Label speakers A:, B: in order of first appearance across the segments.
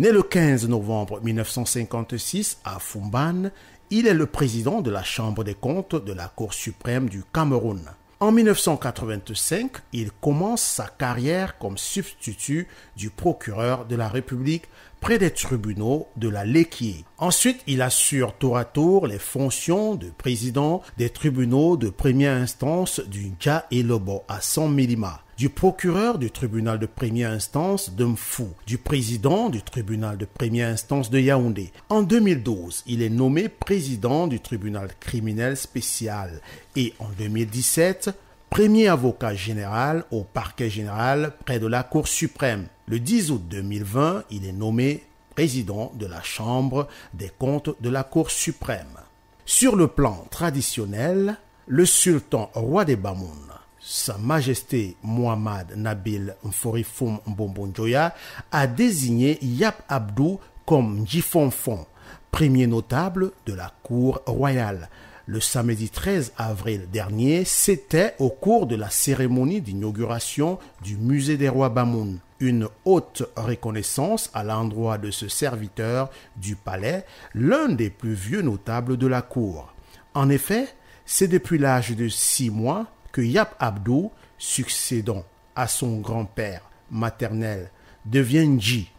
A: Né le 15 novembre 1956 à Fumban, il est le président de la Chambre des comptes de la Cour suprême du Cameroun. En 1985, il commence sa carrière comme substitut du procureur de la République près des tribunaux de la Léquier. Ensuite, il assure tour à tour les fonctions de président des tribunaux de première instance du Nja et Lobo à 100 Milima du procureur du tribunal de première instance de Mfou, du président du tribunal de première instance de Yaoundé. En 2012, il est nommé président du tribunal criminel spécial et en 2017, premier avocat général au parquet général près de la Cour suprême. Le 10 août 2020, il est nommé président de la Chambre des comptes de la Cour suprême. Sur le plan traditionnel, le sultan roi des Bamoun sa Majesté Mohamed Nabil Mforifoum Mbombonjoya a désigné Yap Abdou comme Jifonfon, premier notable de la cour royale. Le samedi 13 avril dernier, c'était au cours de la cérémonie d'inauguration du musée des rois Bamoun. Une haute reconnaissance à l'endroit de ce serviteur du palais, l'un des plus vieux notables de la cour. En effet, c'est depuis l'âge de six mois que Yap Abdou, succédant à son grand-père maternel, devient Ji.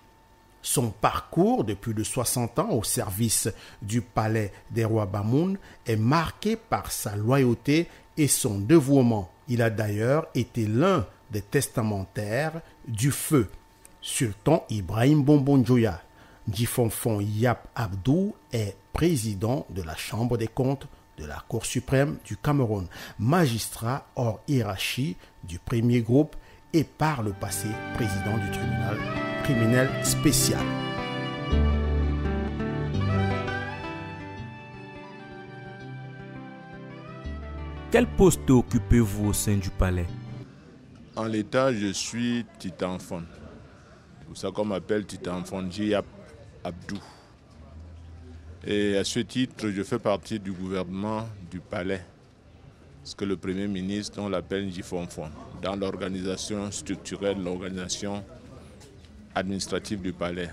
A: Son parcours de plus de 60 ans au service du palais des rois Bamoun est marqué par sa loyauté et son dévouement. Il a d'ailleurs été l'un des testamentaires du feu. Sultan Ibrahim Bonbonjoya, Fonfon Yap Abdou est président de la Chambre des comptes de la Cour suprême du Cameroun, magistrat hors hiérarchie du premier groupe et par le passé président du tribunal criminel spécial.
B: Quel poste occupez-vous au sein du palais
C: En l'état, je suis Titanphone. C'est ça qu'on m'appelle Titanphone, J. Abdou. Et à ce titre, je fais partie du gouvernement du palais, ce que le Premier ministre, on l'appelle Jifonfon, dans l'organisation structurelle, l'organisation administrative du palais.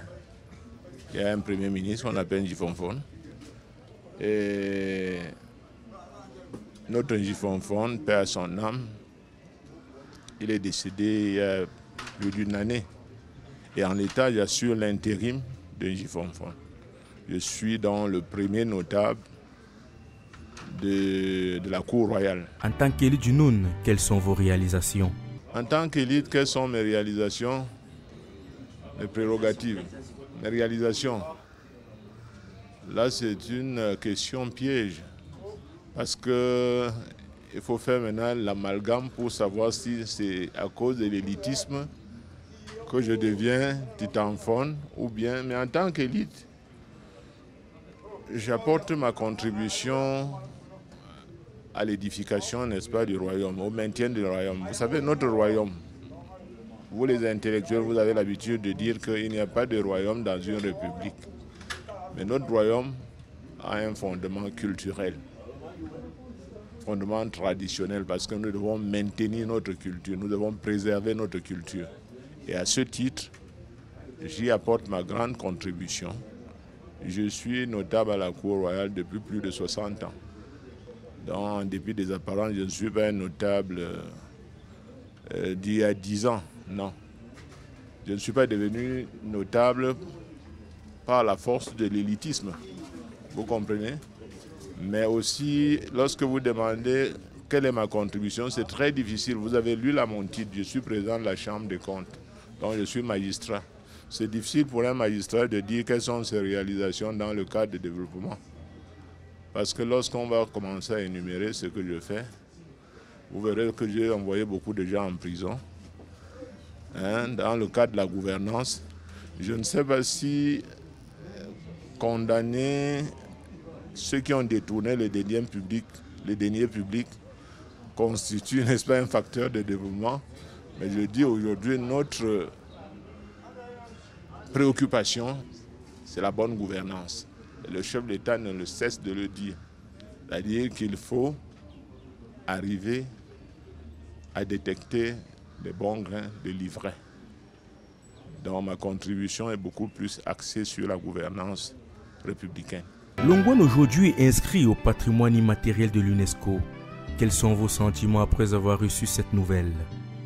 C: Il y a un Premier ministre qu'on appelle Jifonfon. Et notre Jifonfon, père son âme, il est décédé il y a plus d'une année. Et en l'état, j'assure l'intérim de Jifonfon. Je suis dans le premier notable de, la cour royale.
B: En tant qu'élite du Noun, quelles sont vos réalisations
C: En tant qu'élite, quelles sont mes réalisations Mes prérogatives, mes réalisations. Là, c'est une question piège. Parce que faut faire maintenant l'amalgame pour savoir si c'est à cause de l'élitisme que je deviens titanphone ou bien. Mais en tant qu'élite, J'apporte ma contribution à l'édification, n'est-ce pas, du royaume, au maintien du royaume. Vous savez, notre royaume, vous les intellectuels, vous avez l'habitude de dire qu'il n'y a pas de royaume dans une république. Mais notre royaume a un fondement culturel, fondement traditionnel, parce que nous devons maintenir notre culture, nous devons préserver notre culture. Et à ce titre, j'y apporte ma grande contribution. Je suis notable à la Cour royale depuis plus de 60 ans. Donc, en dépit des apparences, je ne suis pas un notable euh, euh, d'il y a 10 ans, non. Je ne suis pas devenu notable par la force de l'élitisme, vous comprenez Mais aussi, lorsque vous demandez quelle est ma contribution, c'est très difficile. Vous avez lu la mon titre, je suis président de la Chambre des comptes, donc je suis magistrat c'est difficile pour un magistrat de dire quelles sont ses réalisations dans le cadre de développement. Parce que lorsqu'on va commencer à énumérer ce que je fais, vous verrez que j'ai envoyé beaucoup de gens en prison. Hein, dans le cadre de la gouvernance, je ne sais pas si euh, condamner ceux qui ont détourné les deniers publics, publics constitue, n'est-ce pas, un facteur de développement. Mais je dis aujourd'hui, notre préoccupation, c'est la bonne gouvernance. le chef d'État ne le cesse de le dire. C'est-à-dire qu'il faut arriver à détecter les bons grains de livret. Donc ma contribution est beaucoup plus axée sur la gouvernance républicaine.
B: Longwan aujourd'hui est inscrit au patrimoine immatériel de l'UNESCO. Quels sont vos sentiments après avoir reçu cette nouvelle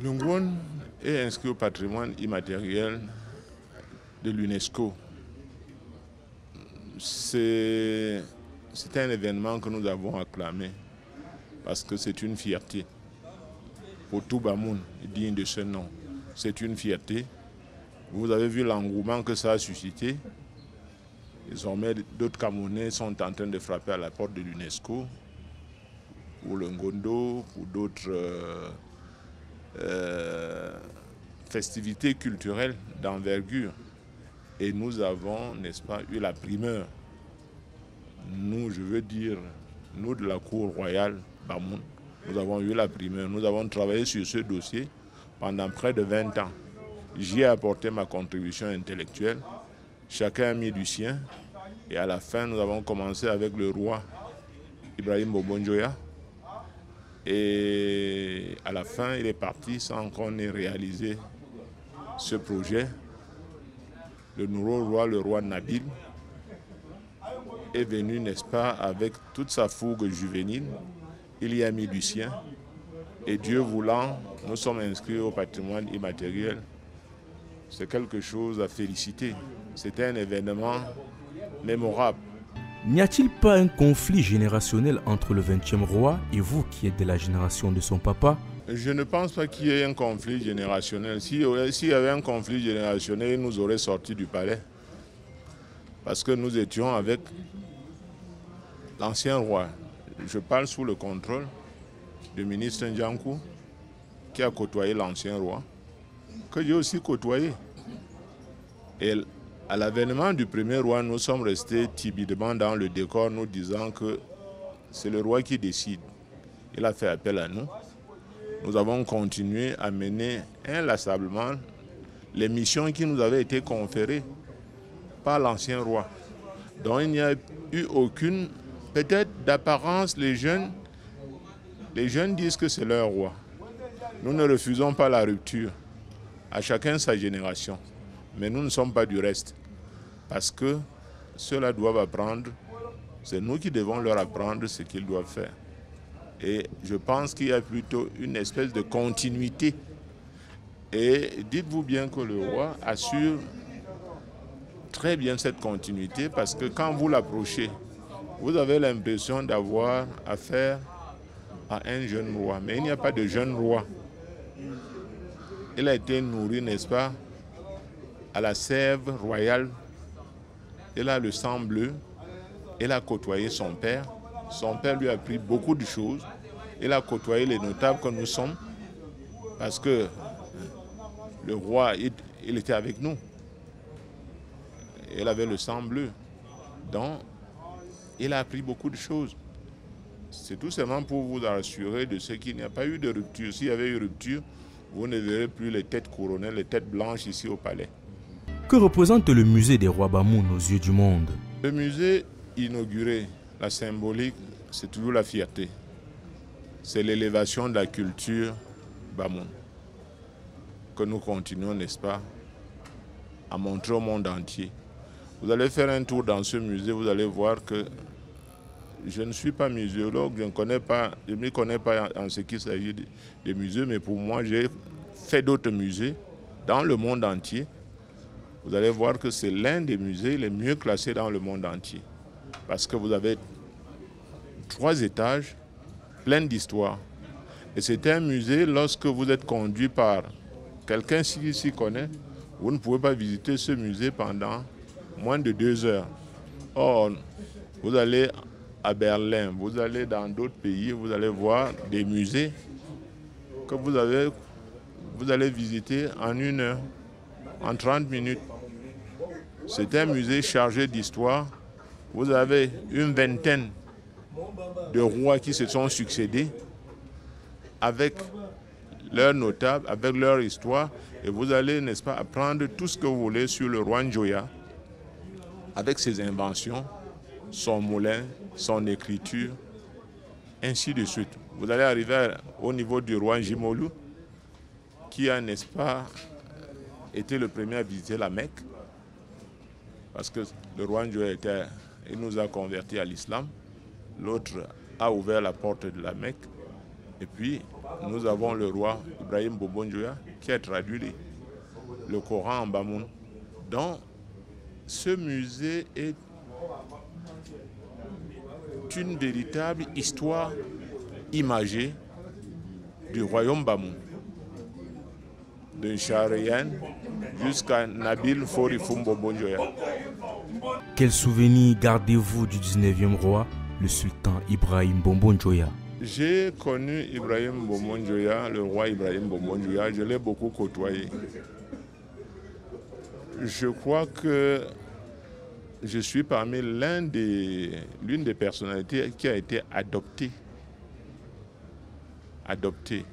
C: Longwan est inscrit au patrimoine immatériel de l'UNESCO. C'est un événement que nous avons acclamé parce que c'est une fierté pour tout Bamoun, digne de ce nom. C'est une fierté. Vous avez vu l'engouement que ça a suscité. Désormais, d'autres Camerounais sont en train de frapper à la porte de l'UNESCO ou le Ngondo, ou d'autres euh, euh, festivités culturelles d'envergure. Et nous avons, n'est-ce pas, eu la primeur. Nous, je veux dire, nous de la Cour royale Bamoun, nous avons eu la primeur. Nous avons travaillé sur ce dossier pendant près de 20 ans. J'y ai apporté ma contribution intellectuelle. Chacun a mis du sien. Et à la fin, nous avons commencé avec le roi Ibrahim Bobonjoya. Et à la fin, il est parti sans qu'on ait réalisé ce projet le nouveau roi, le roi Nabil, est venu, n'est-ce pas, avec toute sa fougue juvénile. Il y a mis du sien. Et Dieu voulant, nous sommes inscrits au patrimoine immatériel. C'est quelque chose à féliciter. c'est un événement mémorable.
B: N'y a-t-il pas un conflit générationnel entre le 20e roi et vous qui êtes de la génération de son papa
C: je ne pense pas qu'il y ait un conflit générationnel. Euh, s'il y avait un conflit générationnel, nous aurions sortis du palais. Parce que nous étions avec l'ancien roi. Je parle sous le contrôle du ministre Ndiankou, qui a côtoyé l'ancien roi, que j'ai aussi côtoyé. Et à l'avènement du premier roi, nous sommes restés timidement dans le décor, nous disant que c'est le roi qui décide. Il a fait appel à nous nous avons continué à mener inlassablement les missions qui nous avaient été conférées par l'ancien roi. Dont il n'y a eu aucune, peut-être d'apparence, les jeunes, les jeunes disent que c'est leur roi. Nous ne refusons pas la rupture, à chacun sa génération, mais nous ne sommes pas du reste, parce que ceux-là doivent apprendre, c'est nous qui devons leur apprendre ce qu'ils doivent faire. Et je pense qu'il y a plutôt une espèce de continuité. Et dites-vous bien que le roi assure très bien cette continuité parce que quand vous l'approchez, vous avez l'impression d'avoir affaire à un jeune roi. Mais il n'y a pas de jeune roi. Il a été nourri, n'est-ce pas, à la sève royale. Il a le sang bleu. Il a côtoyé son père. Son père lui a appris beaucoup de choses il a côtoyé les notables que nous sommes parce que euh, le roi, il, était avec nous. Il avait le sang bleu. Donc, il a appris beaucoup de choses. C'est tout simplement pour vous rassurer de ce qu'il n'y a pas eu de rupture. S'il y avait eu rupture, vous ne verrez plus les têtes couronnées, les têtes blanches ici au palais.
B: Que représente le musée des rois Bamoun aux yeux du monde
C: Le musée inauguré, la symbolique, c'est toujours la fierté c'est l'élévation de la culture Bamoun. que nous continuons, n'est-ce pas, à montrer au monde entier. Vous allez faire un tour dans ce musée, vous allez voir que je ne suis pas muséologue, je ne connais pas, je ne connais pas en ce qui s'agit des musées, mais pour moi, j'ai fait d'autres musées dans le monde entier. Vous allez voir que c'est l'un des musées les mieux classés dans le monde entier. Parce que vous avez trois étages pleine d'histoire. Et c'est un musée, lorsque vous êtes conduit par quelqu'un qui s'y connaît, vous ne pouvez pas visiter ce musée pendant moins de deux heures. Or, vous allez à Berlin, vous allez dans d'autres pays, vous allez voir des musées que vous, avez, vous allez visiter en une heure, en 30 minutes. C'est un musée chargé d'histoire. Vous avez une vingtaine de rois qui se sont succédés avec leurs notables, avec leur histoire. Et vous allez, n'est-ce pas, apprendre tout ce que vous voulez sur le roi Njoya, avec ses inventions, son moulin, son écriture, ainsi de suite. Vous allez arriver au niveau du roi Jimolu, qui a, n'est-ce pas, été le premier à visiter la Mecque, parce que le roi Njoya nous a convertis à l'islam l'autre a ouvert la porte de la Mecque. Et puis, nous avons le roi Ibrahim Bobonjoya qui a traduit le Coran en Bamoun. Donc, ce musée est une véritable histoire imagée du royaume Bamoun, de Shariyan jusqu'à Nabil Forifumbo Bobonjoya.
B: Quels souvenirs gardez-vous du 19e roi le sultan Ibrahim Bombonjoya.
C: J'ai connu Ibrahim Bombonjoya, le roi Ibrahim Bombonjoya, je l'ai beaucoup côtoyé. Je crois que je suis parmi l'une des, des personnalités qui a été adoptée. Adoptée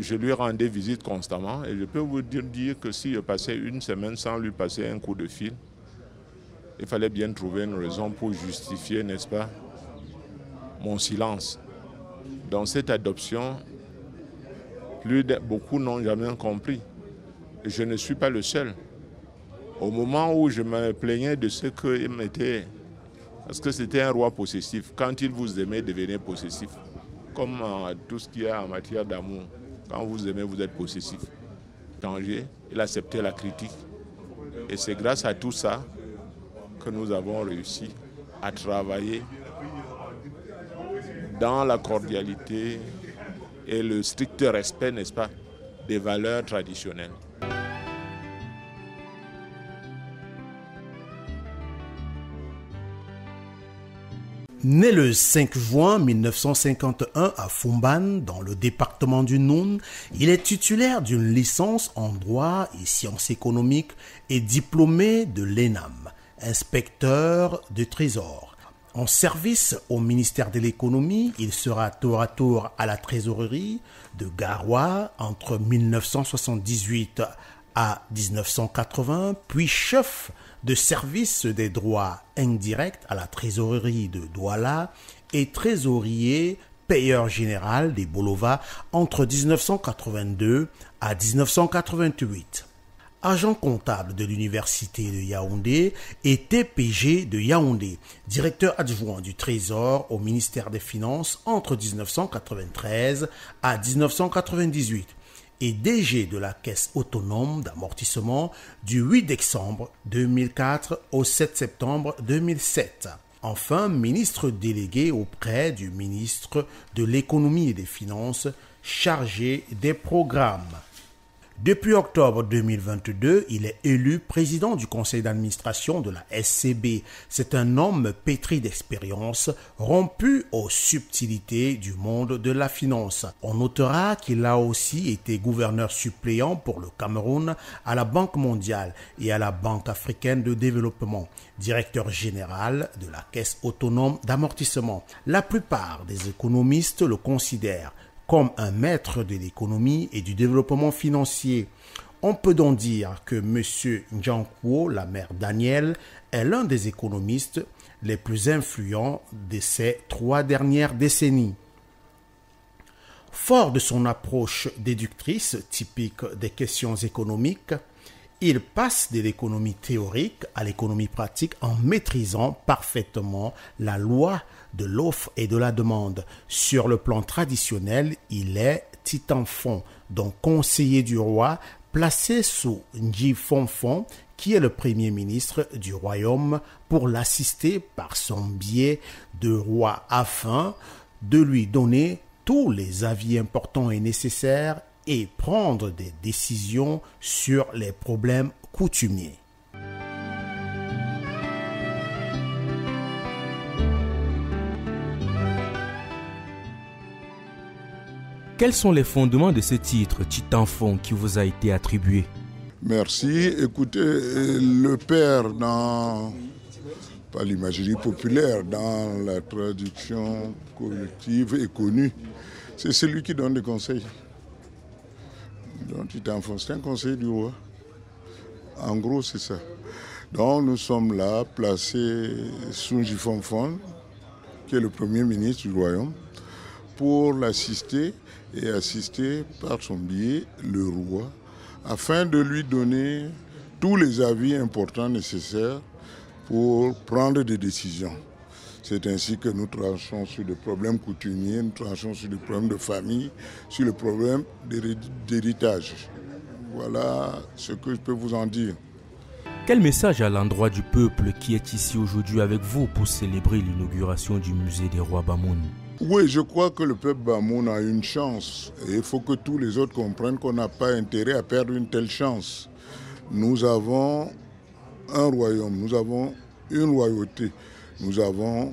C: je lui rendais visite constamment et je peux vous dire que si je passais une semaine sans lui passer un coup de fil, il fallait bien trouver une raison pour justifier, n'est-ce pas, mon silence. Dans cette adoption, plus beaucoup n'ont jamais compris. je ne suis pas le seul. Au moment où je me plaignais de ce qu'il m'était, parce que c'était un roi possessif, quand il vous aimait, devenez possessif. Comme euh, tout ce qu'il y a en matière d'amour, quand vous aimez, vous êtes possessif. danger il acceptait la critique. Et c'est grâce à tout ça nous avons réussi à travailler dans la cordialité et le strict respect, n'est-ce pas, des valeurs traditionnelles.
A: Né le 5 juin 1951 à Fumban, dans le département du Noun, il est titulaire d'une licence en droit et sciences économiques et diplômé de l'ENAM inspecteur de Trésor. En service au ministère de l'économie, il sera tour à tour à la trésorerie de Garoua entre 1978 à 1980, puis chef de service des droits indirects à la trésorerie de Douala et trésorier payeur général des Bolova entre 1982 à 1988 agent comptable de l'université de Yaoundé et TPG de Yaoundé, directeur adjoint du Trésor au ministère des Finances entre 1993 à 1998 et DG de la Caisse autonome d'amortissement du 8 décembre 2004 au 7 septembre 2007. Enfin, ministre délégué auprès du ministre de l'économie et des finances chargé des programmes. Depuis octobre 2022, il est élu président du conseil d'administration de la SCB. C'est un homme pétri d'expérience, rompu aux subtilités du monde de la finance. On notera qu'il a aussi été gouverneur suppléant pour le Cameroun à la Banque mondiale et à la Banque africaine de développement, directeur général de la Caisse autonome d'amortissement. La plupart des économistes le considèrent comme un maître de l'économie et du développement financier. On peut donc dire que M. Jiang la mère Daniel, est l'un des économistes les plus influents de ces trois dernières décennies. Fort de son approche déductrice typique des questions économiques, il passe de l'économie théorique à l'économie pratique en maîtrisant parfaitement la loi de l'offre et de la demande. Sur le plan traditionnel, il est fond, donc conseiller du roi, placé sous Fonfon qui est le premier ministre du royaume, pour l'assister par son biais de roi afin de lui donner tous les avis importants et nécessaires et prendre des décisions sur les problèmes coutumiers.
B: Quels sont les fondements de ce titre », qui vous a été attribué
D: Merci. Écoutez, le père dans pas l'imagerie populaire, dans la traduction collective et connue, c'est celui qui donne des conseils. Donc tu t'enfonces, c'est un conseil du roi. En gros, c'est ça. Donc nous sommes là, placés sous Jifonfon, qui est le premier ministre du royaume, pour l'assister et assister par son biais le roi, afin de lui donner tous les avis importants nécessaires pour prendre des décisions. C'est ainsi que nous tranchons sur des problèmes coutumiers, nous tranchons sur des problèmes de famille, sur le problème d'héritage. Voilà ce que je peux vous en dire.
B: Quel message à l'endroit du peuple qui est ici aujourd'hui avec vous pour célébrer l'inauguration du musée des rois Bamoun
D: Oui, je crois que le peuple Bamoun a une chance et il faut que tous les autres comprennent qu'on n'a pas intérêt à perdre une telle chance. Nous avons un royaume, nous avons une royauté. Nous avons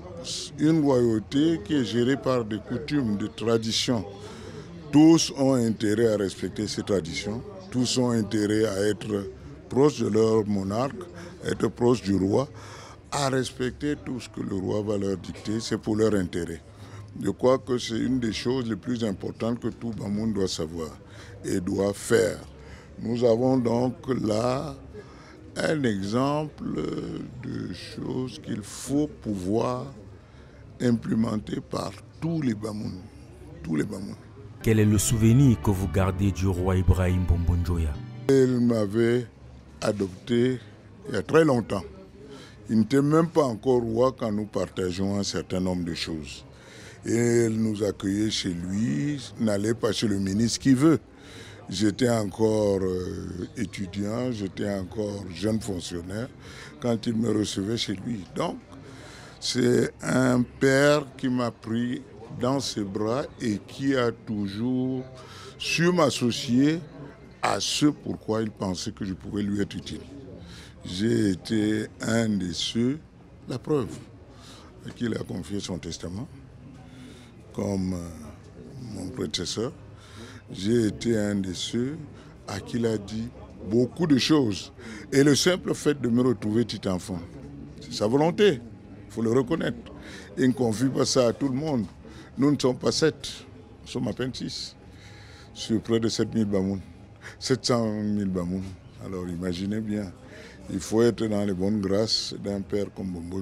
D: une royauté qui est gérée par des coutumes, des traditions. Tous ont intérêt à respecter ces traditions. Tous ont intérêt à être proches de leur monarque, être proches du roi, à respecter tout ce que le roi va leur dicter. C'est pour leur intérêt. Je crois que c'est une des choses les plus importantes que tout Bamoun doit savoir et doit faire. Nous avons donc là un exemple de choses qu'il faut pouvoir implémenter par tous les Bamoun. Tous les
B: Quel est le souvenir que vous gardez du roi
D: Ibrahim Bombonjoya Il m'avait adopté il y a très longtemps. Il n'était même pas encore roi quand nous partageons un certain nombre de choses. Et il nous accueillait chez lui, n'allait pas chez le ministre qui veut. J'étais encore euh, étudiant, j'étais encore jeune fonctionnaire quand il me recevait chez lui. Donc, c'est un père qui m'a pris dans ses bras et qui a toujours su m'associer à ce pourquoi il pensait que je pouvais lui être utile. J'ai été un de ceux, la preuve, à qui il a confié son testament, comme euh, mon prédécesseur j'ai été un de ceux à qui il a dit beaucoup de choses. Et le simple fait de me retrouver petit enfant, c'est sa volonté, il faut le reconnaître. Il ne confie pas ça à tout le monde. Nous ne sommes pas sept, nous sommes à peine six, sur près de 7000 bamoun, 700 000 bamoun. Alors imaginez bien, il faut être dans les bonnes grâces d'un père comme Bombo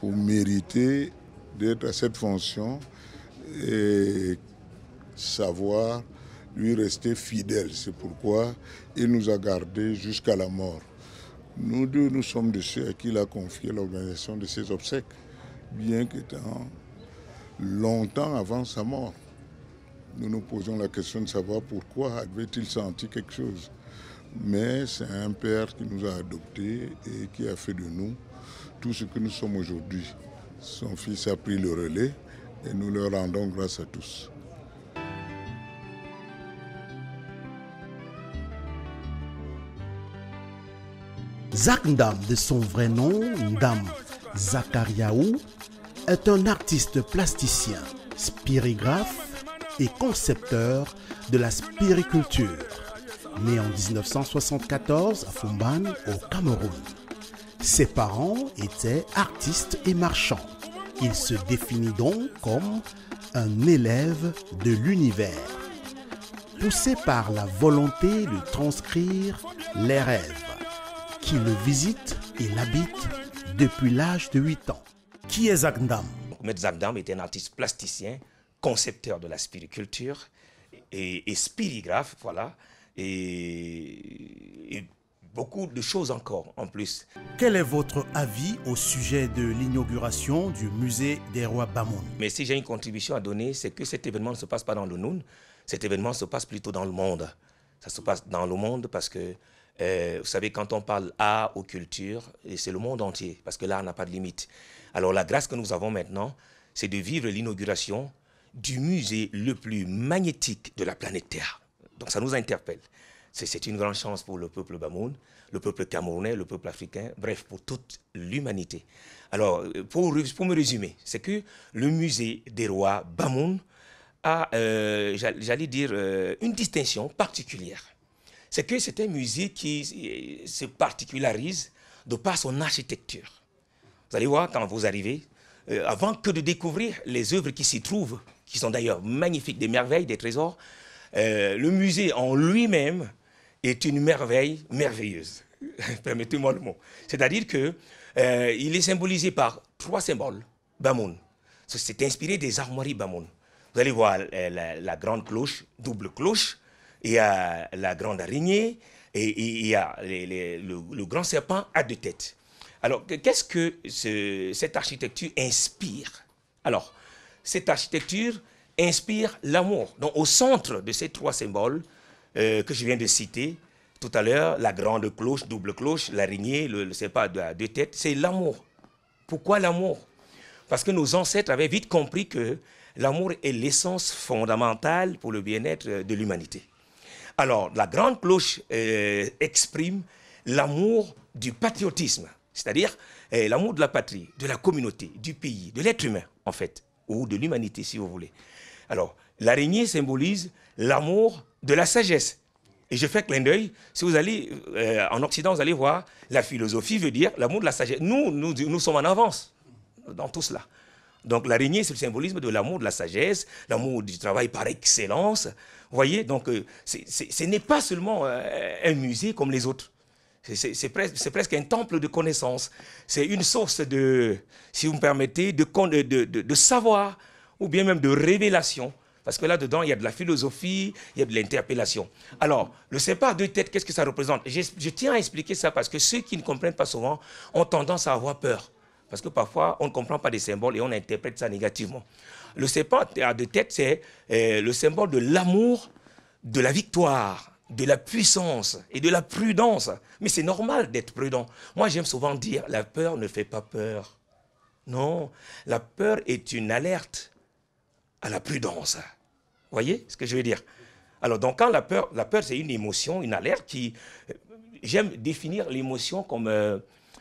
D: pour mériter d'être à cette fonction et savoir lui rester fidèle. C'est pourquoi il nous a gardés jusqu'à la mort. Nous deux, nous sommes de ceux à qui il a confié l'organisation de ses obsèques, bien qu'étant longtemps avant sa mort. Nous nous posons la question de savoir pourquoi avait-il senti quelque chose. Mais c'est un père qui nous a adoptés et qui a fait de nous tout ce que nous sommes aujourd'hui. Son fils a pris le relais et nous le rendons grâce à tous. Zach Ndam,
A: de son vrai nom, Ndam Zakariaou, est un artiste plasticien, spirigraphe et concepteur de la spiriculture. Né en 1974 à Fumban, au Cameroun. Ses parents étaient artistes et marchands. Il se définit donc comme un élève de l'univers. Poussé par la volonté de transcrire les rêves, qui le visite et l'habite depuis l'âge de 8 ans. Qui est Zagdam
E: Maître Zagdam est un artiste plasticien, concepteur de la spiriculture et, et spirigraphe, voilà, et, et beaucoup de choses encore en plus.
A: Quel est votre avis au sujet de l'inauguration du musée des rois Bamoun
E: Mais si j'ai une contribution à donner, c'est que cet événement ne se passe pas dans le Noun, cet événement se passe plutôt dans le monde. Ça se passe dans le monde parce que euh, vous savez, quand on parle art ou culture, c'est le monde entier, parce que l'art n'a pas de limite. Alors la grâce que nous avons maintenant, c'est de vivre l'inauguration du musée le plus magnétique de la planète Terre. Donc ça nous interpelle. C'est une grande chance pour le peuple Bamoun, le peuple camerounais, le peuple africain, bref, pour toute l'humanité. Alors, euh, pour, pour, me résumer, c'est que le musée des rois Bamoun a, euh, j'allais dire, une distinction particulière c'est que c'est un musée qui euh, se particularise de par son architecture. Vous allez voir quand vous arrivez, euh, avant que de découvrir les œuvres qui s'y trouvent, qui sont d'ailleurs magnifiques, des merveilles, des trésors, euh, le musée en lui-même est une merveille merveilleuse. Permettez-moi le mot. C'est-à-dire qu'il euh, est symbolisé par trois symboles. Bamoun. C'est inspiré des armoiries Bamoun. Vous allez voir la grande cloche, double cloche, il y a la grande araignée, et il y a le, grand serpent à deux têtes. Alors, qu'est-ce que ce, cette architecture inspire Alors, cette architecture inspire l'amour. Donc, au centre de ces trois symboles euh, que je viens de citer tout à l'heure, la grande cloche, double cloche, l'araignée, le serpent à deux têtes, c'est l'amour. Pourquoi l'amour Parce que nos ancêtres avaient vite compris que l'amour est l'essence fondamentale pour le bien-être de l'humanité. Alors, la grande cloche euh, exprime l'amour du patriotisme, c'est-à-dire euh, l'amour de la patrie, de la communauté, du pays, de l'être humain, en fait, ou de l'humanité, si vous voulez. Alors, l'araignée symbolise l'amour de la sagesse. Et je fais clin d'œil, si vous allez euh, en Occident, vous allez voir, la philosophie veut dire l'amour de la sagesse. Nous, nous, nous sommes en avance dans tout cela. Donc l'araignée, c'est le symbolisme de l'amour de la sagesse, l'amour du travail par excellence, voyez, donc euh, ce n'est pas seulement euh, un musée comme les autres. C'est presque, presque, un temple de connaissances. C'est une source de, si vous me permettez, de, de, de, de savoir ou bien même de révélation. Parce que là-dedans, il y a de la philosophie, il y a de l'interpellation. Alors, le CEPA de deux têtes, qu'est-ce que ça représente je, tiens à expliquer ça parce que ceux qui ne comprennent pas souvent ont tendance à avoir peur. Parce que parfois, on ne comprend pas des symboles et on interprète ça négativement. Le serpent à deux têtes, c'est euh, le symbole de l'amour, de la victoire, de la puissance et de la prudence. Mais c'est normal d'être prudent. Moi, j'aime souvent dire, la peur ne fait pas peur. Non, la peur est une alerte à la prudence. Vous Voyez ce que je veux dire Alors, donc, quand la peur, la peur, c'est une émotion, une alerte qui... J'aime définir l'émotion comme euh,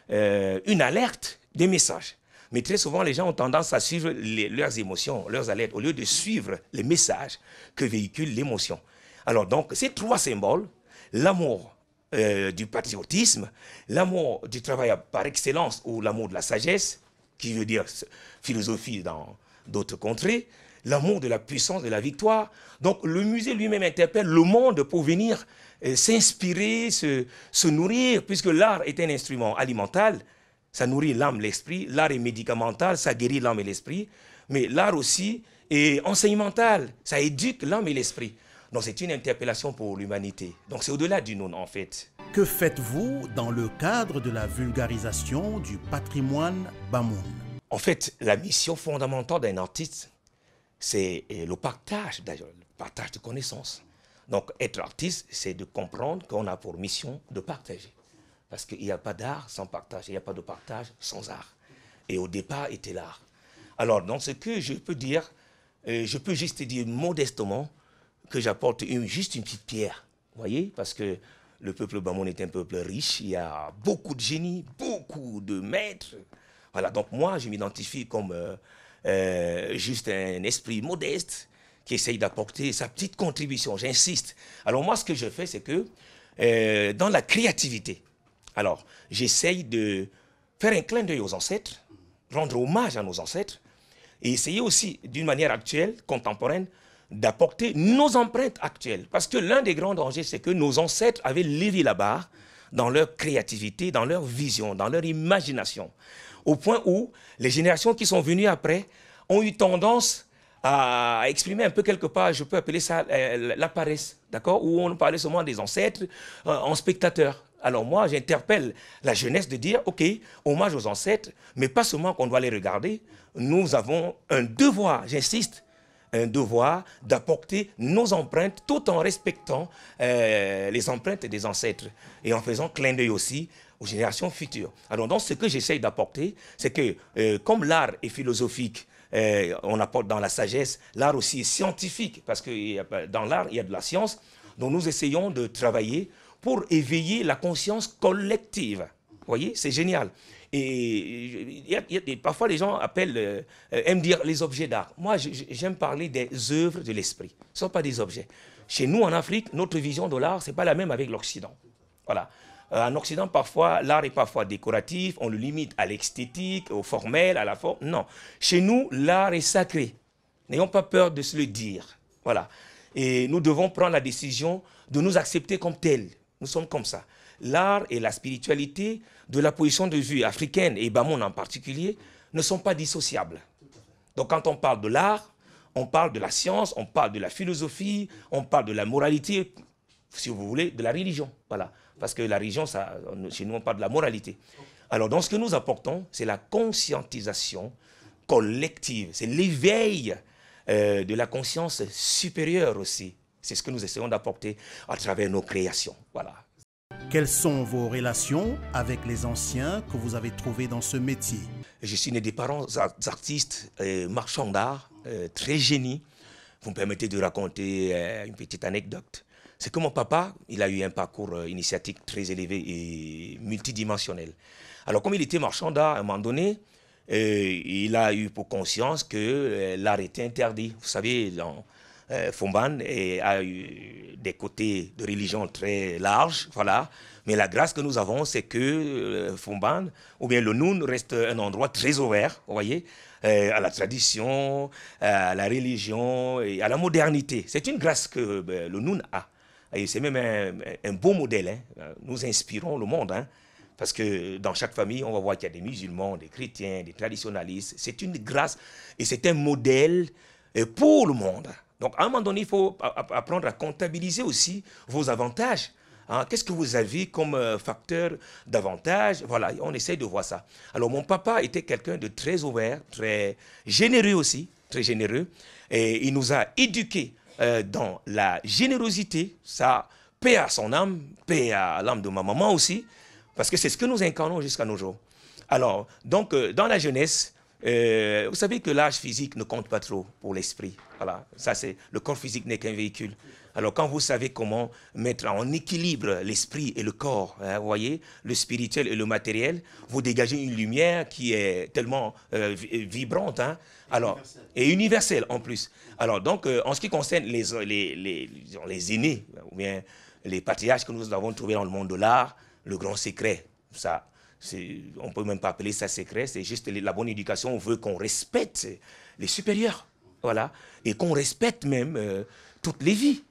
E: euh, une alerte des messages. Mais très souvent, les gens ont tendance à suivre leurs émotions, leurs alertes, au lieu de suivre les messages que véhicule l'émotion. Alors donc, ces trois symboles, l'amour euh, du patriotisme, l'amour du travail par excellence ou l'amour de la sagesse, qui veut dire philosophie dans d'autres contrées, l'amour de la puissance, de la victoire. Donc le musée lui-même interpelle le monde pour venir euh, s'inspirer, se, nourrir, puisque l'art est un instrument alimentaire. Ça nourrit l'âme, l'esprit. L'art est médicamental, ça guérit l'âme et l'esprit. Mais l'art aussi est enseignemental, ça éduque l'âme et l'esprit. Donc c'est une interpellation pour l'humanité. Donc c'est au-delà du non en fait. Que faites-vous dans le cadre de la vulgarisation du patrimoine Bamoun En fait, la mission fondamentale d'un artiste, c'est euh, le partage d'ailleurs, le partage de connaissances. Donc être artiste, c'est de comprendre qu'on a pour mission de partager. Parce qu'il n'y a pas d'art sans partage, il n'y a pas de partage sans art. Et au départ était l'art. Alors, dans ce que je peux dire, euh, je peux juste dire modestement que j'apporte juste une petite pierre. voyez Parce que le peuple bamon est un peuple riche, il y a beaucoup de génies, beaucoup de maîtres. Voilà, donc moi, je m'identifie comme euh, euh, juste un esprit modeste qui essaye d'apporter sa petite contribution, j'insiste. Alors moi, ce que je fais, c'est que dans la créativité, alors, j'essaye de faire un clin d'œil aux ancêtres, rendre hommage à nos ancêtres, et essayer aussi, d'une manière actuelle, contemporaine, d'apporter nos empreintes actuelles. Parce que l'un des grands dangers, c'est que nos ancêtres avaient levé là-bas, dans leur créativité, dans leur vision, dans leur imagination. Au point où les générations qui sont venues après ont eu tendance à exprimer un peu quelque part, je peux appeler ça euh, la paresse, d'accord Où on parlait seulement des ancêtres euh, en spectateur. Alors moi, j'interpelle la jeunesse de dire, OK, hommage aux ancêtres, mais pas seulement qu'on doit les regarder, nous avons un devoir, j'insiste, un devoir d'apporter nos empreintes tout en respectant euh, les empreintes des ancêtres et en faisant clin d'œil aussi aux générations futures. Alors donc ce que j'essaye d'apporter, c'est que euh, comme l'art est philosophique, euh, on apporte dans la sagesse, l'art aussi est scientifique, parce que dans l'art, il y a de la science, donc nous essayons de travailler pour éveiller la conscience collective. Vous voyez, c'est génial. Et, parfois, les gens appellent, euh, euh, aiment dire les objets d'art. Moi, j'aime parler des œuvres de l'esprit. Ce ne sont pas des objets. Chez nous, en Afrique, notre vision de l'art, ce n'est pas la même avec l'Occident. Voilà. Euh, en Occident, parfois, l'art est parfois décoratif, on le limite à l'esthétique, au formel, à la forme. Non. Chez nous, l'art est sacré. N'ayons pas peur de se le dire. Voilà. Et nous devons prendre la décision de nous accepter comme tels. Nous sommes comme ça. L'art et la spiritualité de la position de vue africaine et Bamon en particulier ne sont pas dissociables. Donc quand on parle de l'art, on parle de la science, on parle de la philosophie, on parle de la moralité, si vous voulez, de la religion. Voilà. Parce que la religion, ça, chez nous, on parle de la moralité. Alors, dans ce que nous apportons, c'est la conscientisation collective, c'est l'éveil euh, de la conscience supérieure aussi c'est ce que nous essayons d'apporter à travers nos créations. Voilà.
A: Quelles sont vos relations avec les anciens que vous
E: avez trouvés dans ce métier Je suis né des parents artistes marchands d'art, euh, très génies. Vous me permettez de raconter euh, une petite anecdote. C'est que mon papa, il a eu un parcours euh, initiatique très élevé et multidimensionnel. Alors comme il était marchand d'art, à un moment donné, il a eu pour conscience que l'art était interdit. Vous savez, dans, euh, Fomban a eu des côtés de religion très larges, voilà. Mais la grâce que nous avons, c'est que euh, Fomban, ou bien le Noun, reste un endroit très ouvert, vous voyez, euh, à la tradition, à la religion et à la modernité. C'est une grâce que ben, le Noun a. Et c'est même un, beau modèle. Hein. Nous inspirons le monde. Hein. Parce que dans chaque famille, on va voir qu'il y a des musulmans, des chrétiens, des traditionalistes. C'est une grâce et c'est un modèle pour le monde. Donc, à un moment donné, il faut apprendre à comptabiliser aussi vos avantages. Hein. Qu'est-ce que vous avez comme euh, facteur d'avantage Voilà, on essaye de voir ça. Alors, mon papa était quelqu'un de très ouvert, très généreux aussi, très généreux. Et il nous a éduqués euh, dans la générosité. Ça, paix à son âme, paix à l'âme de ma maman aussi, parce que c'est ce que nous incarnons jusqu'à nos jours. Alors, donc, euh, dans la jeunesse, vous savez que l'âge physique ne compte pas trop pour l'esprit. Voilà, ça c'est le corps physique n'est qu'un véhicule. Alors quand vous savez comment mettre en équilibre l'esprit et le corps, hein, vous voyez, le spirituel et le matériel, vous dégagez une lumière qui est tellement euh, vibrante, hein. alors et universelle en plus. Alors donc euh, en ce qui concerne les les, les, les aînés ou bien les patriarches que nous avons trouvés dans le monde de l'art, le grand secret, ça on ne peut même pas appeler ça secret, c'est juste la bonne éducation. On veut qu'on respecte les supérieurs voilà, et qu'on respecte même euh, toutes les vies.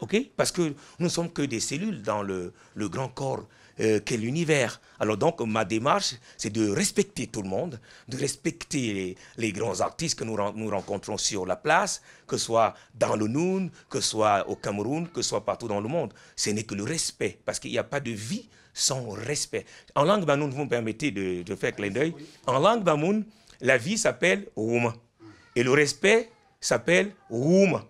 E: ok Parce que nous ne sommes que des cellules dans le, grand corps euh, qu'est l'univers. Alors donc, ma démarche, c'est de respecter tout le monde, de respecter les, grands artistes que nous, nous, rencontrons sur la place, que ce soit dans le Noun, que ce soit au Cameroun, que ce soit partout dans le monde. Ce n'est que le respect, parce qu'il n'y a pas de vie sans respect. En langue bamoun, vous me permettez de, de faire clin d'œil, en langue bamoun, la vie s'appelle Oum ». Et le respect s'appelle room.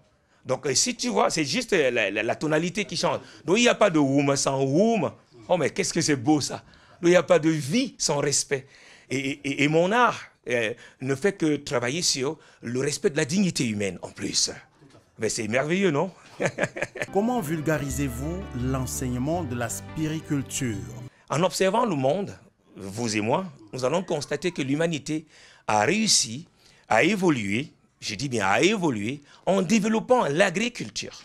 E: Donc euh, si tu vois, c'est juste euh, la, tonalité qui change. Donc il n'y a pas de room sans room. Oh mais qu'est-ce que c'est beau ça. Donc il n'y a pas de vie sans respect. Et, mon art euh, ne fait que travailler sur le respect de la dignité humaine en plus. Mais c'est merveilleux, non Comment vulgarisez-vous l'enseignement de la spiriculture En observant le monde, vous et moi, nous allons constater que l'humanité a réussi a évolué, je dis bien a évolué, en développant l'agriculture.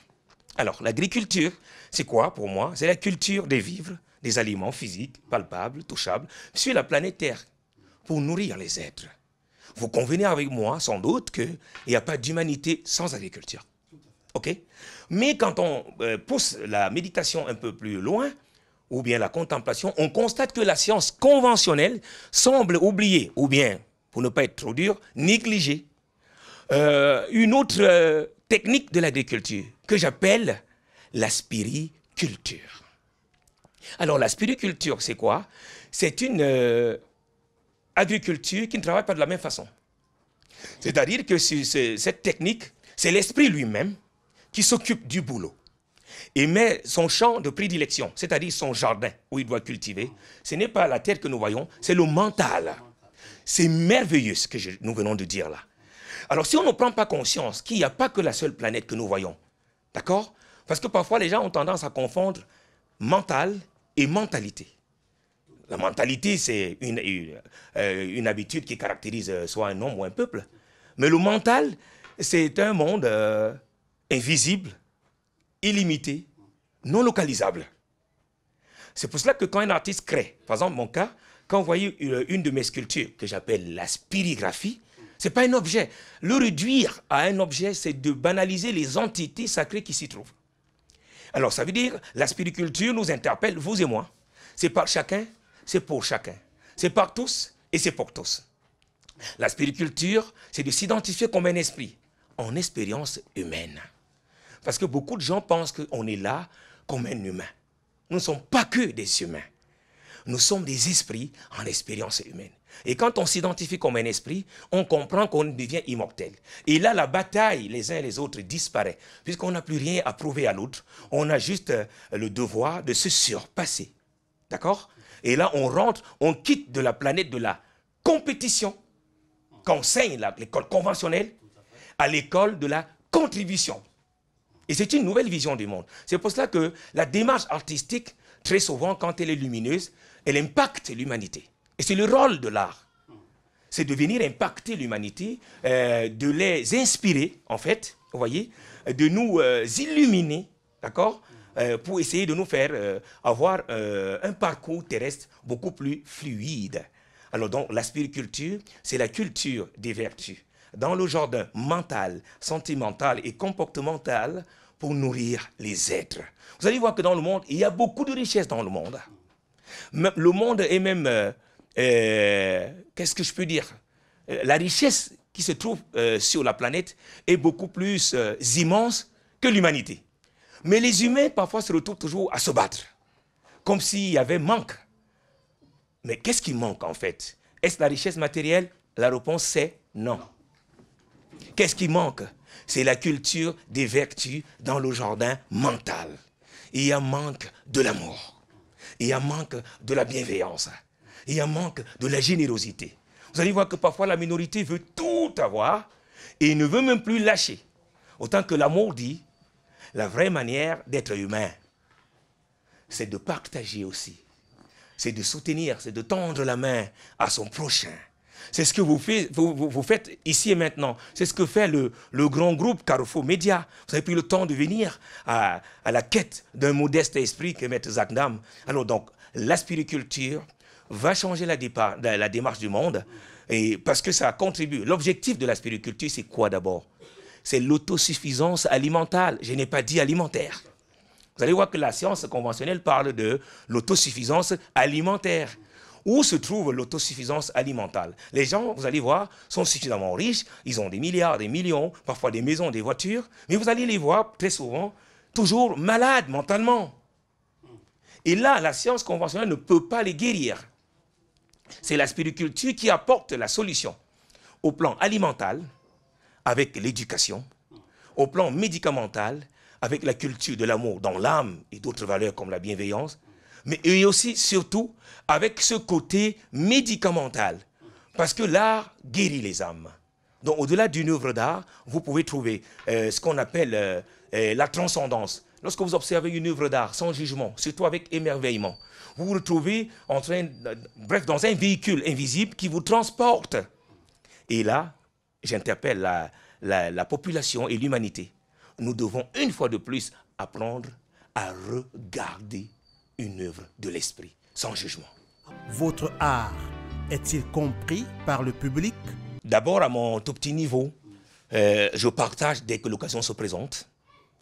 E: Alors, l'agriculture, c'est quoi pour moi C'est la culture des vivres, des aliments physiques, palpables, touchables, sur la planète Terre, pour nourrir les êtres. Vous convenez avec moi, sans doute, qu'il n'y a pas d'humanité sans agriculture. OK Mais quand on euh, pousse la méditation un peu plus loin, ou bien la contemplation, on constate que la science conventionnelle semble oublier, ou bien pour ne pas être trop dur, négliger euh, une autre euh, technique de l'agriculture que j'appelle la spiriculture. Alors la spiriculture, c'est quoi C'est une euh, agriculture qui ne travaille pas de la même façon. C'est-à-dire que cette technique, c'est l'esprit lui-même qui s'occupe du boulot et met son champ de prédilection, c'est-à-dire son jardin où il doit cultiver. Ce n'est pas la terre que nous voyons, c'est le mental. C'est merveilleux ce que nous venons de dire là. Alors si on ne prend pas conscience qu'il n'y a pas que la seule planète que nous voyons, d'accord Parce que parfois les gens ont tendance à confondre mental et mentalité. La mentalité, c'est une, euh, habitude qui caractérise euh, soit un homme ou un peuple. Mais le mental, c'est un monde euh, invisible, illimité, non localisable. C'est pour cela que quand un artiste crée, par exemple mon cas, quand vous voyez une de mes sculptures que j'appelle la spirigraphie, ce n'est pas un objet. Le réduire à un objet, c'est de banaliser les entités sacrées qui s'y trouvent. Alors ça veut dire, la spiriculture nous interpelle, vous et moi. C'est par chacun, c'est pour chacun. C'est par tous et c'est pour tous. La spiriculture, c'est de s'identifier comme un esprit, en expérience humaine. Parce que beaucoup de gens pensent qu'on est là comme un humain. Nous ne sommes pas que des humains nous sommes des esprits en expérience humaine. Et quand on s'identifie comme un esprit, on comprend qu'on devient immortel. Et là, la bataille, les uns et les autres, disparaît, puisqu'on n'a plus rien à prouver à l'autre. On a juste euh, le devoir de se surpasser. D'accord Et là, on rentre, on quitte de la planète de la compétition qu'enseigne l'école conventionnelle à l'école de la contribution. Et c'est une nouvelle vision du monde. C'est pour cela que la démarche artistique, très souvent, quand elle est lumineuse, elle impacte l'humanité. Et c'est le rôle de l'art. C'est de venir impacter l'humanité, euh, de les inspirer, en fait, vous voyez, de nous euh, illuminer, d'accord euh, pour essayer de nous faire avoir un parcours terrestre beaucoup plus fluide. Alors donc, la spiriculture, c'est la culture des vertus, dans le jardin mental, sentimental et comportemental pour nourrir les êtres. Vous allez voir que dans le monde, il y a beaucoup de richesses dans le monde. Le monde est même, euh, euh, qu'est-ce que je peux dire euh, La richesse qui se trouve sur la planète est beaucoup plus immense que l'humanité. Mais les humains, parfois, se retrouvent toujours à se battre, comme s'il y avait manque. Mais qu'est-ce qui manque, en fait Est-ce la richesse matérielle La réponse, c'est non. Qu'est-ce qui manque C'est la culture des vertus dans le jardin mental. Il y a manque de l'amour il y a manque de la bienveillance, il y a manque de la générosité. Vous allez voir que parfois la minorité veut tout avoir et ne veut même plus lâcher. Autant que l'amour dit, la vraie manière d'être humain, c'est de partager aussi, c'est de soutenir, c'est de tendre la main à son prochain. C'est ce que vous faites, ici et maintenant. C'est ce que fait le, grand groupe Carrefour Média. Vous avez plus le temps de venir à, la quête d'un modeste esprit que Maître Zaknam. Alors donc, la va changer la, démarche du monde et parce que ça contribue. L'objectif de la c'est quoi d'abord C'est l'autosuffisance alimentaire. Je n'ai pas dit alimentaire. Vous allez voir que la science conventionnelle parle de l'autosuffisance alimentaire où se trouve l'autosuffisance alimentaire. Les gens, vous allez voir, sont suffisamment riches, ils ont des milliards, des millions, parfois des maisons, des voitures, mais vous allez les voir très souvent toujours malades mentalement. Et là, la science conventionnelle ne peut pas les guérir. C'est la spiriculture qui apporte la solution au plan alimentaire, avec l'éducation, au plan médicamental, avec la culture de l'amour dans l'âme et d'autres valeurs comme la bienveillance, mais et aussi, surtout, avec ce côté médicamental. Parce que l'art guérit les âmes. Donc, au-delà d'une œuvre d'art, vous pouvez trouver euh, ce qu'on appelle euh, euh, la transcendance. Lorsque vous observez une œuvre d'art sans jugement, surtout avec émerveillement, vous vous retrouvez en train, bref, dans un véhicule invisible qui vous transporte. Et là, j'interpelle la population et l'humanité. Nous devons une fois de plus apprendre à regarder une œuvre de l'esprit, sans jugement.
A: Votre art est-il compris par le public
E: D'abord, à mon tout petit niveau, euh, je partage dès que l'occasion se présente,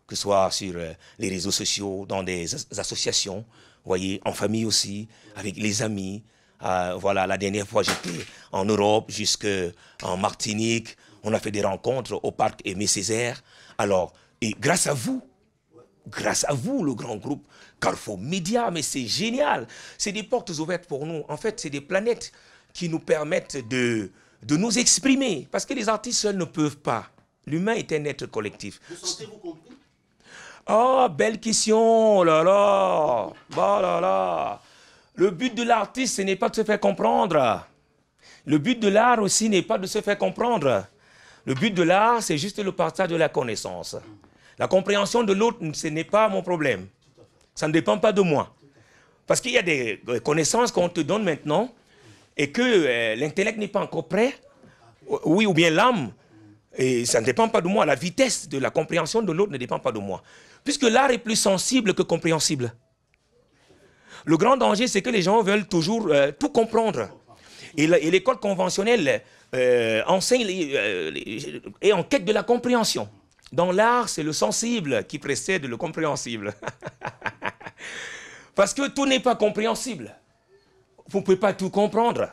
E: que ce soit sur euh, les réseaux sociaux, dans des associations, voyez, en famille aussi, avec les amis. Euh, voilà, la dernière fois, j'étais en Europe, jusqu'en Martinique. On a fait des rencontres au parc Aimé Césaire. Alors, et grâce à vous, grâce à vous, le grand groupe, Carrefour Média, mais c'est génial. C'est des portes ouvertes pour nous. En fait, c'est des planètes qui nous permettent de, nous exprimer. Parce que les artistes seuls ne peuvent pas. L'humain est un être collectif. Vous
B: sentez-vous compris
E: Oh, belle question, oh oh Le but de l'artiste, ce n'est pas de se faire comprendre. Le but de l'art aussi n'est pas de se faire comprendre. Le but de l'art, c'est juste le partage de la connaissance. La compréhension de l'autre, ce n'est pas mon problème. Ça ne dépend pas de moi. Parce qu'il y a des connaissances qu'on te donne maintenant et que euh, l'intellect n'est pas encore prêt. Oui, ou bien l'âme. Et ça ne dépend pas de moi. La vitesse de la compréhension de l'autre ne dépend pas de moi. Puisque l'art est plus sensible que compréhensible. Le grand danger, c'est que les gens veulent toujours euh, tout comprendre. Et l'école conventionnelle euh, enseigne et en quête de la compréhension. Dans l'art, c'est le sensible qui précède le compréhensible. Parce que tout n'est pas compréhensible. Vous ne pouvez pas tout comprendre.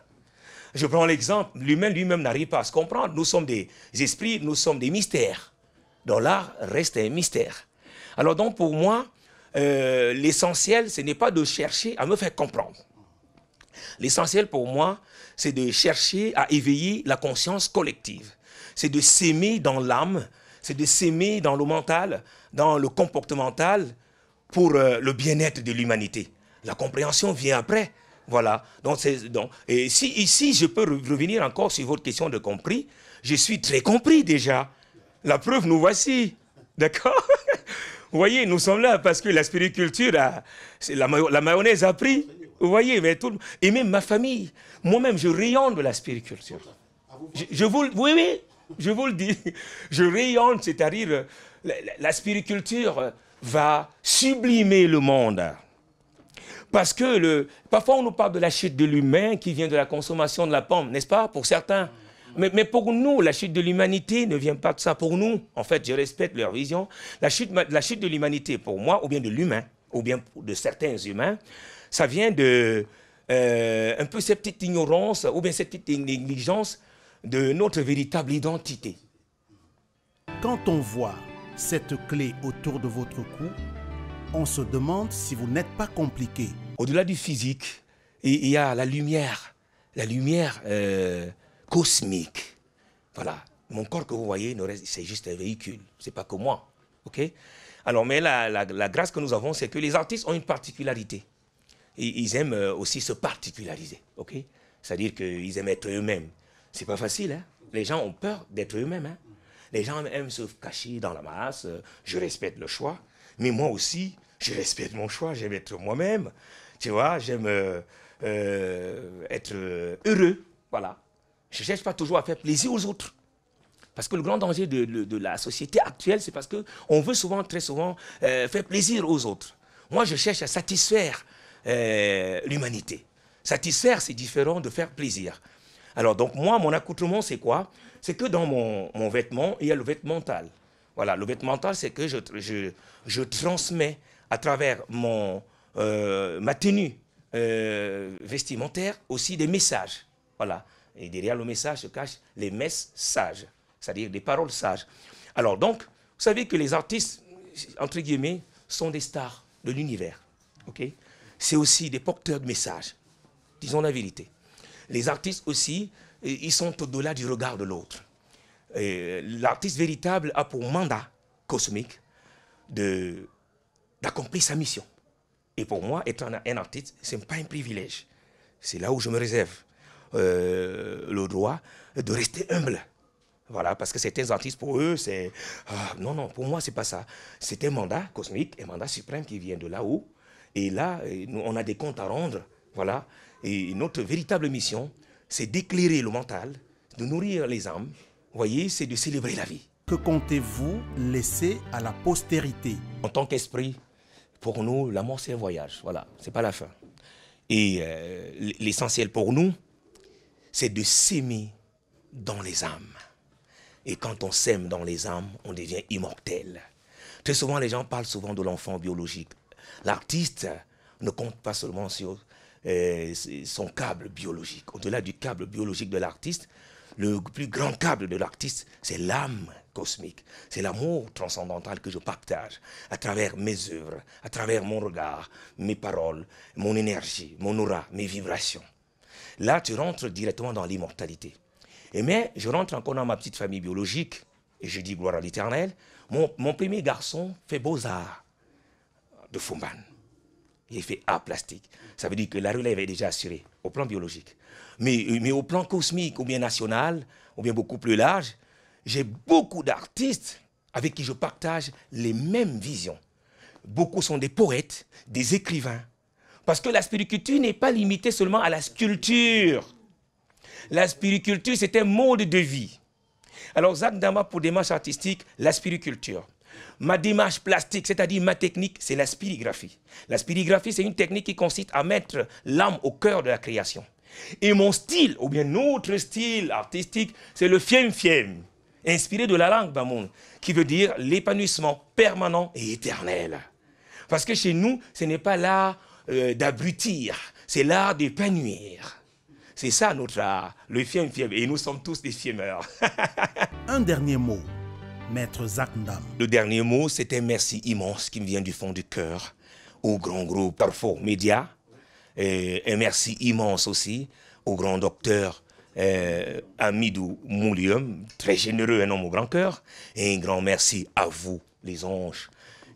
E: Je prends l'exemple, l'humain lui-même n'arrive pas à se comprendre. Nous sommes des esprits, nous sommes des mystères. Dans l'art, reste un mystère. Alors donc pour moi, euh, l'essentiel, ce n'est pas de chercher à me faire comprendre. L'essentiel pour moi, c'est de chercher à éveiller la conscience collective. C'est de s'aimer dans l'âme c'est de s'aimer dans le mental, dans le comportemental, pour euh, le bien-être de l'humanité. La compréhension vient après. Voilà. Donc, donc et si ici, je peux revenir encore sur votre question de compris, je suis très compris déjà. La preuve, nous voici. D'accord Vous voyez, nous sommes là parce que la spiriculture, a, la, mayonnaise a pris. Vous voyez, mais tout, et même ma famille. Moi-même, je rayonne de la spiriculture. Je, je vous, oui, oui, je vous le dis, je rayonne, c'est-à-dire euh, la, la spiriculture euh, va sublimer le monde. Parce que le, parfois on nous parle de la chute de l'humain qui vient de la consommation de la pomme, n'est-ce pas, pour certains. Mais, pour nous, la chute de l'humanité ne vient pas de ça. Pour nous, en fait, je respecte leur vision. La chute, la chute de l'humanité, pour moi, ou bien de l'humain, ou bien de certains humains, ça vient de euh, un peu cette petite ignorance, ou bien cette petite négligence de notre véritable identité.
A: Quand on voit cette clé autour de votre cou, on se demande si
E: vous n'êtes pas compliqué. Au-delà du physique, il y a la lumière, la lumière euh, cosmique. Voilà, mon corps que vous voyez, c'est juste un véhicule, c'est pas que moi. ok Alors, mais la, grâce que nous avons, c'est que les artistes ont une particularité. ils aiment euh, aussi se particulariser. ok C'est-à-dire qu'ils aiment être eux-mêmes. C'est pas facile, hein. Les gens ont peur d'être eux-mêmes, hein. Les gens aiment se cacher dans la masse. Euh, je respecte le choix, mais moi aussi, je respecte mon choix. J'aime être moi-même. Tu vois, j'aime euh, euh, être heureux. Voilà. Je ne cherche pas toujours à faire plaisir aux autres. Parce que le grand danger de, la société actuelle, c'est parce qu'on veut souvent, très souvent, faire plaisir aux autres. Moi, je cherche à satisfaire l'humanité. Satisfaire, c'est différent de faire plaisir. Alors donc moi, mon accoutrement, c'est quoi C'est que dans mon, vêtement, il y a le vêtemental. Voilà, le vêtemental, c'est que je, transmets à travers mon, euh, ma tenue euh, vestimentaire aussi des messages. Voilà. Et derrière le message se cachent les messages, sages, c'est-à-dire des paroles sages. Alors donc, vous savez que les artistes, entre guillemets, sont des stars de l'univers. ok c'est aussi des porteurs de messages. Disons la vérité les artistes aussi, ils sont au-delà du regard de l'autre. L'artiste véritable a pour mandat cosmique d'accomplir sa mission. Et pour moi, être un artiste, ce n'est pas un privilège. C'est là où je me réserve euh, le droit de rester humble. Voilà, parce que certains artistes, pour eux, c'est... Ah, non, non, pour moi, c'est pas ça. C'est un mandat cosmique, un mandat suprême qui vient de là-haut. Et là, on a des comptes à rendre. Voilà. Et notre véritable mission, c'est d'éclairer le mental, de nourrir les âmes. Vous voyez, c'est de célébrer la vie. Que comptez-vous laisser à la postérité En tant qu'esprit, pour nous, la mort, c'est un voyage. Voilà, n'est pas la fin. Et euh, l'essentiel pour nous, c'est de s'aimer dans les âmes. Et quand on s'aime dans les âmes, on devient immortel. Très souvent, les gens parlent souvent de l'enfant biologique. L'artiste ne compte pas seulement sur eh, son câble biologique, au-delà du câble biologique de l'artiste, le plus grand câble de l'artiste, c'est l'âme cosmique. C'est l'amour transcendantal que je partage à travers mes œuvres, à travers mon regard, mes paroles, mon énergie, mon aura, mes vibrations. Là, tu rentres directement dans l'immortalité. Et eh mais je rentre encore dans ma petite famille biologique et je dis gloire à l'éternel. Mon, mon premier garçon fait beaux-arts de Fumban. Il est fait plastique. Ça veut dire que la relève est déjà assurée au plan biologique. Mais, euh, mais au plan cosmique ou bien national, ou bien beaucoup plus large, j'ai beaucoup d'artistes avec qui je partage les mêmes visions. Beaucoup sont des poètes, des écrivains. Parce que la spiriculture n'est pas limitée seulement à la sculpture. La spiriculture, c'est un mode de vie. Alors, Zach Dama, pour démarche artistique, la spiriculture. Ma démarche plastique, c'est-à-dire ma technique, c'est la spirigraphie. La spirigraphie, c'est une technique qui consiste à mettre l'âme au cœur de la création. Et mon style, ou bien notre style artistique, c'est le fiem fiem, inspiré de la langue bamoun, qui veut dire l'épanouissement permanent et éternel. Parce que chez nous, ce n'est pas l'art euh, d'abrutir, c'est l'art d'épanouir. C'est ça notre art, le fiem fiem. Et nous sommes tous des fiemeurs. Un dernier
A: mot Maître Zakndam.
E: Le dernier mot, c'est un merci immense qui me vient du fond du cœur au grand groupe Carrefour Média. Et, un merci immense aussi au grand docteur euh, Amidou Moulium, très généreux, un homme au grand cœur. Et un grand merci à vous, les anges,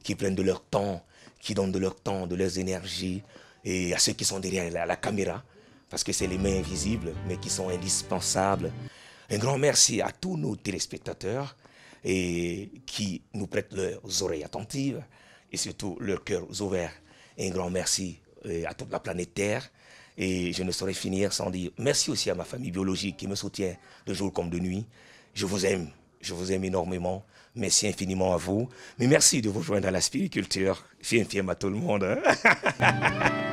E: qui prennent de leur temps, qui donnent de leur temps, de leurs énergies, et à ceux qui sont derrière la caméra, parce que c'est les mains invisibles, mais qui sont indispensables. Un grand merci à tous nos téléspectateurs et qui nous prêtent leurs oreilles attentives et surtout leurs cœurs ouverts. un grand merci euh, à toute la planète Terre. Et je ne saurais finir sans dire merci aussi à ma famille biologique qui me soutient de jour comme de nuit. Je vous aime, je vous aime énormément. Merci infiniment à vous. Mais merci de vous joindre à la spiriculture. Culture. infirme à tout le monde. Hein.